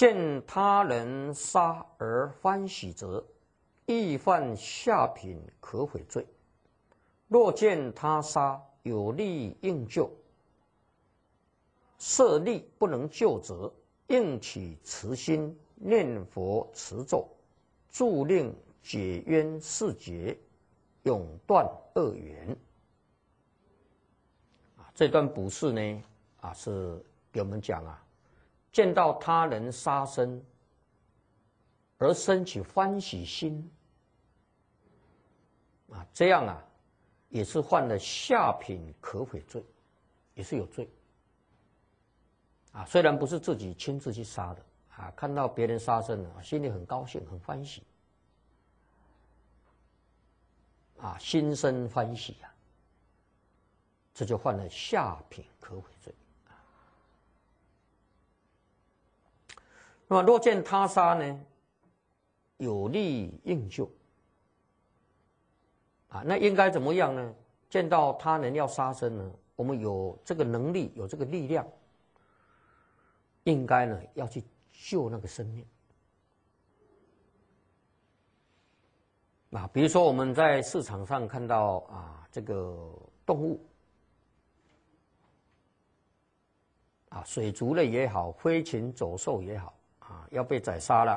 见他人杀而欢喜者，亦犯下品可悔罪。若见他杀有利应救，设利不能救者，应起慈心念佛持咒，助令解冤释结，永断恶缘。啊，这段补是呢，啊，是给我们讲啊。见到他人杀生，而生起欢喜心，啊，这样啊，也是犯了下品可悔罪，也是有罪。啊，虽然不是自己亲自去杀的，啊，看到别人杀生啊，心里很高兴，很欢喜，啊，心生欢喜呀，这就犯了下品可悔罪。那么，若见他杀呢？有利应救啊！那应该怎么样呢？见到他人要杀生呢，我们有这个能力，有这个力量，应该呢要去救那个生命。啊，比如说我们在市场上看到啊，这个动物啊，水族类也好，飞禽走兽也好。要被宰杀了，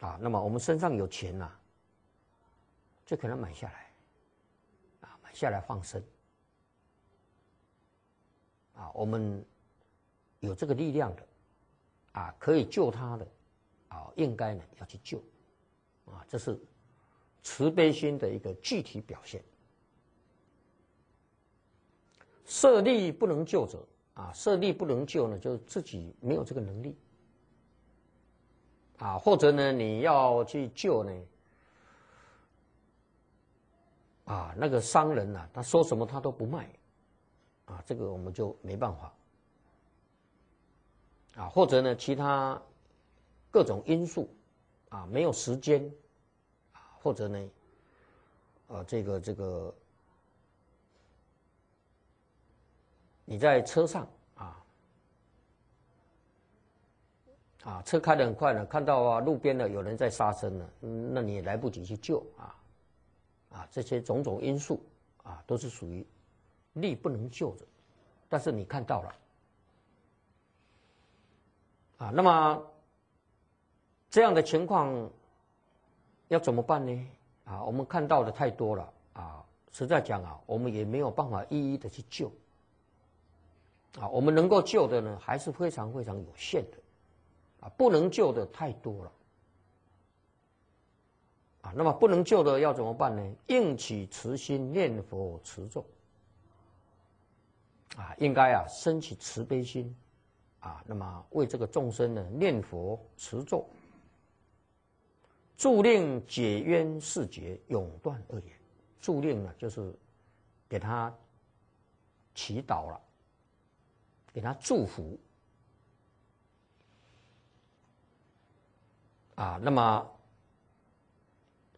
啊，那么我们身上有钱呢，就可能买下来，啊，买下来放生，啊，我们有这个力量的，啊，可以救他的，啊，应该呢要去救，啊，这是慈悲心的一个具体表现。舍利不能救者，啊，舍利不能救呢，就是自己没有这个能力。啊，或者呢，你要去救呢？啊，那个商人呐，他说什么他都不卖，啊，这个我们就没办法。啊，或者呢，其他各种因素，啊，没有时间，或者呢，呃，这个这个，你在车上。啊，车开的很快呢，看到啊，路边呢有人在杀生呢，那你也来不及去救啊，啊，这些种种因素啊，都是属于力不能救的，但是你看到了啊，那么这样的情况要怎么办呢？啊，我们看到的太多了啊，实在讲啊，我们也没有办法一一的去救啊，我们能够救的呢，还是非常非常有限的。不能救的太多了，啊，那么不能救的要怎么办呢？应起慈心，念佛持咒，啊，应该啊，升起慈悲心，啊，那么为这个众生呢，念佛持咒，助令解冤释结，永断恶业。助令呢，就是给他祈祷了，给他祝福。啊，那么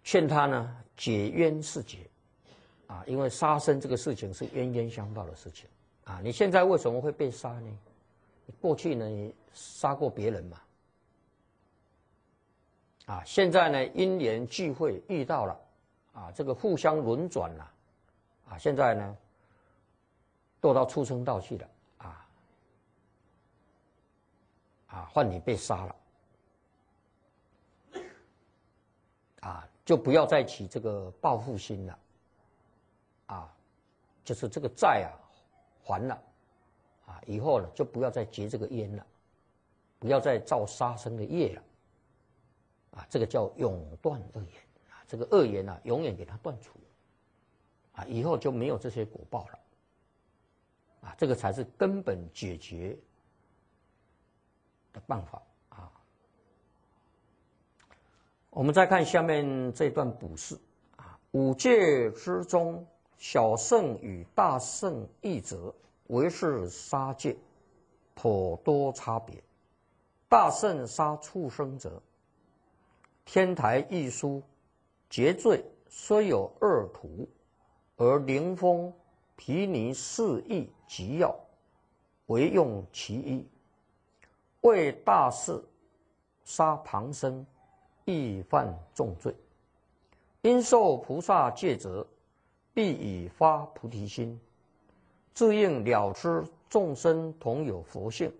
劝他呢，解冤是解，啊，因为杀生这个事情是冤冤相报的事情，啊，你现在为什么会被杀呢？你过去呢，你杀过别人嘛？啊，现在呢，因缘聚会遇到了，啊，这个互相轮转了，啊，现在呢，堕到畜生道去了，啊，啊，换你被杀了。啊，就不要再起这个报复心了。啊，就是这个债啊，还了，啊以后呢，就不要再结这个冤了，不要再造杀生的业了。啊，这个叫永断恶言啊，这个恶缘呢，永远给它断除，啊，以后就没有这些果报了。啊，这个才是根本解决的办法。我们再看下面这段补释，啊，五界之中，小圣与大圣异者，为是杀戒，颇多差别。大圣杀畜生者，天台一书，结罪虽有二途，而灵峰毗尼四意极要，唯用其一。为大事杀旁生。亦犯重罪，应受菩萨戒则必以发菩提心，自应了知众生同有佛性，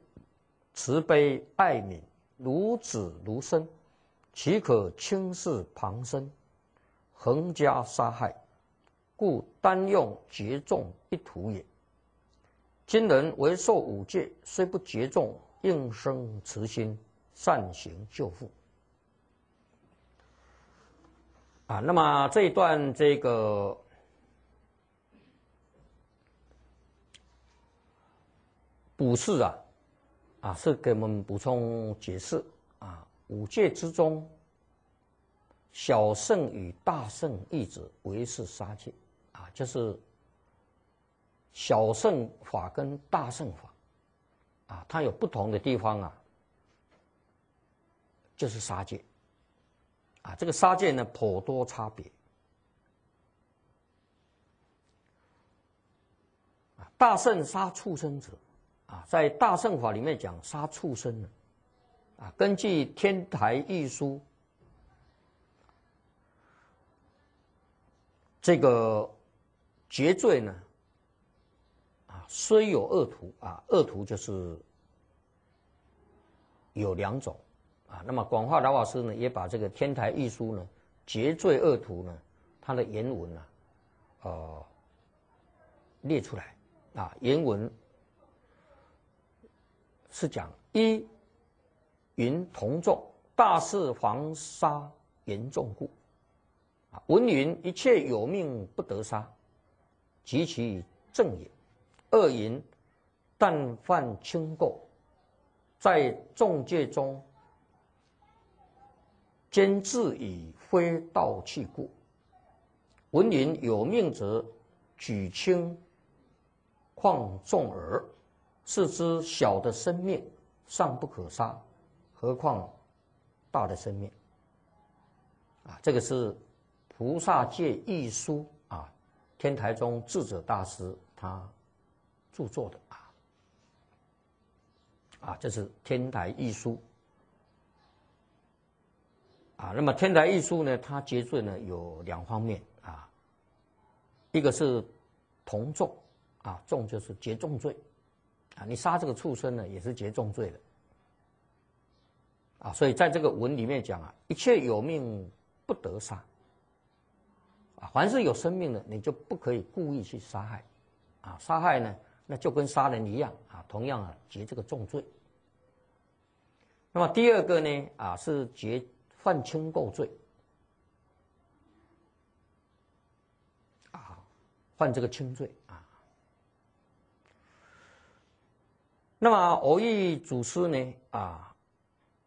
慈悲爱悯，如子如身，岂可轻视旁生，横加杀害？故单用劫众一途也。今人为受五戒，虽不劫众，应生慈心，善行救护。啊，那么这一段这个补释啊，啊是给我们补充解释啊。五界之中，小圣与大圣一子为是杀戒啊，就是小圣法跟大圣法啊，它有不同的地方啊，就是杀戒。啊，这个杀戒呢颇多差别。啊，大圣杀畜生者，啊，在大圣法里面讲杀畜生呢，啊，根据天台一书》这个绝罪呢，啊，虽有恶徒，啊，恶徒就是有两种。那么广化老法师呢，也把这个《天台一书》呢，结罪恶徒呢，他的原文啊，呃，列出来啊，原文是讲一云同众大事黄沙严重故啊，文云一切有命不得杀，及其正也；恶云但犯轻垢，在众戒中。兼自以非道器故。文人有命者举轻，况重耳？是之小的生命尚不可杀，何况大的生命？啊，这个是《菩萨戒一书啊，天台宗智者大师他著作的啊，啊，这是《天台一书。啊，那么天台艺术呢？它结罪呢有两方面啊，一个是同重，啊重就是结重罪，啊你杀这个畜生呢也是结重罪的，啊所以在这个文里面讲啊，一切有命不得杀，啊凡是有生命的你就不可以故意去杀害，啊杀害呢那就跟杀人一样啊，同样啊结这个重罪。那么第二个呢啊是结。犯轻垢罪，啊，犯这个轻罪啊。那么，偶遇祖师呢？啊，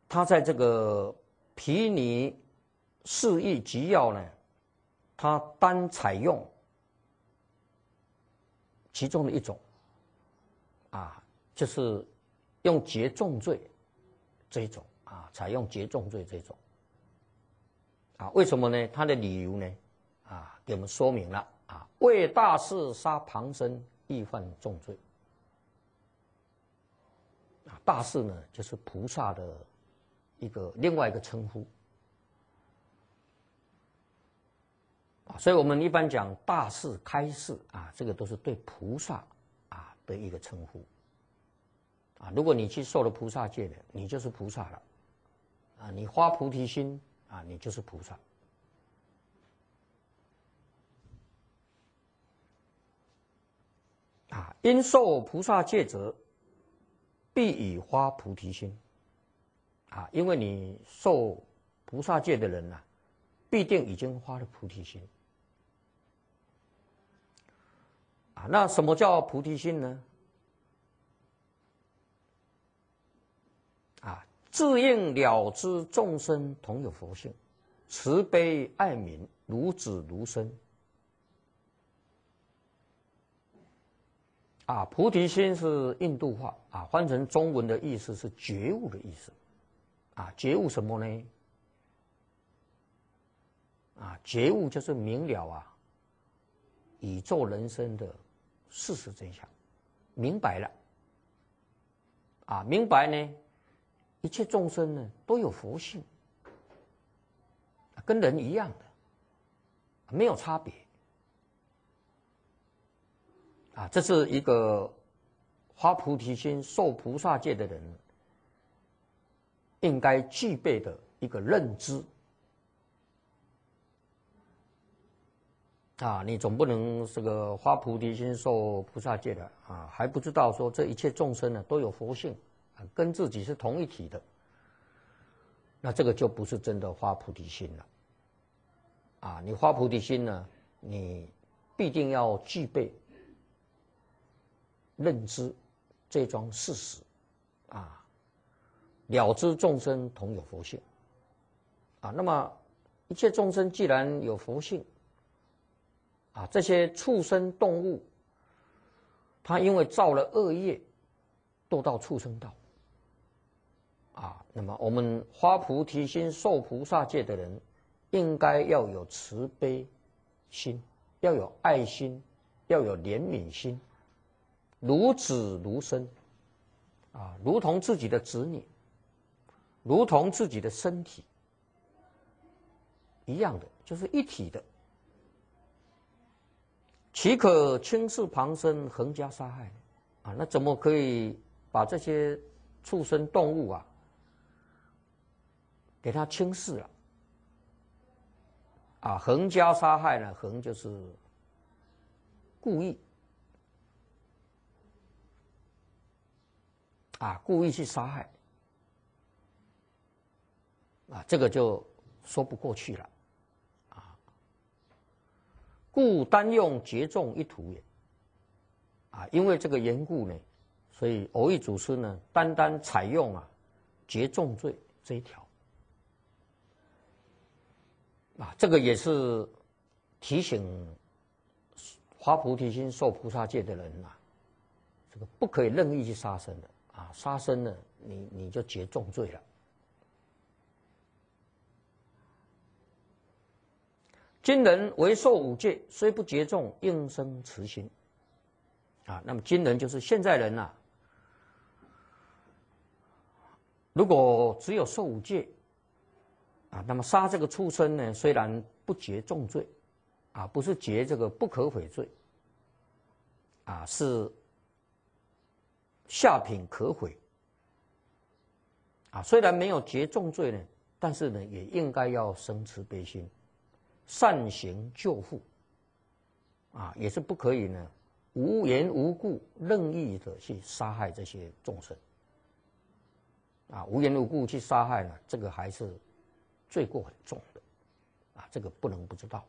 他在这个皮尼四易急药呢，他单采用其中的一种，啊，就是用结重罪这一种啊，采用结重罪这种。啊，为什么呢？他的理由呢？啊，给我们说明了啊，为大事杀旁生亦犯重罪。啊，大事呢，就是菩萨的一个另外一个称呼。啊，所以我们一般讲大事开示啊，这个都是对菩萨啊的一个称呼。啊，如果你去受了菩萨戒的，你就是菩萨了。啊，你发菩提心。啊，你就是菩萨。啊，因受菩萨戒者，必以发菩提心。啊，因为你受菩萨戒的人呢，必定已经发了菩提心。啊，那什么叫菩提心呢？啊。自应了知众生同有佛性，慈悲爱民，如子如孙。啊，菩提心是印度话啊，换成中文的意思是觉悟的意思。啊，觉悟什么呢？啊，觉悟就是明了啊，宇宙人生的事实真相，明白了。啊，明白呢？一切众生呢，都有佛性，跟人一样的，没有差别。啊，这是一个发菩提心、受菩萨戒的人应该具备的一个认知。啊，你总不能这个发菩提心、受菩萨戒的啊，还不知道说这一切众生呢都有佛性。跟自己是同一体的，那这个就不是真的发菩提心了。啊，你发菩提心呢，你必定要具备认知这桩事实，啊，了知众生同有佛性，啊，那么一切众生既然有佛性，啊，这些畜生动物，他因为造了恶业，都到畜生道。那么，我们发菩提心、受菩萨戒的人，应该要有慈悲心，要有爱心，要有怜悯心，如子如身，啊，如同自己的子女，如同自己的身体一样的，就是一体的，岂可轻视旁生，横加杀害？啊，那怎么可以把这些畜生动物啊？给他轻视了，啊，横加杀害呢？横就是故意啊，故意去杀害啊，这个就说不过去了啊。故单用劫重一图也啊，因为这个缘故呢，所以偶遇祖师呢，单单采用啊劫重罪这一条。啊，这个也是提醒发菩提心、受菩萨戒的人呐，这个不可以任意去杀生的啊！杀生呢，你你就结重罪了。今人为受五戒，虽不结众，应生慈心。啊，那么今人就是现在人呐，如果只有受五戒。啊，那么杀这个畜生呢，虽然不绝重罪，啊，不是绝这个不可悔罪，啊，是下品可悔，啊，虽然没有绝重罪呢，但是呢，也应该要生慈悲心，善行救护，啊，也是不可以呢，无缘无故任意的去杀害这些众生，啊，无缘无故去杀害呢，这个还是。罪过很重的，啊，这个不能不知道。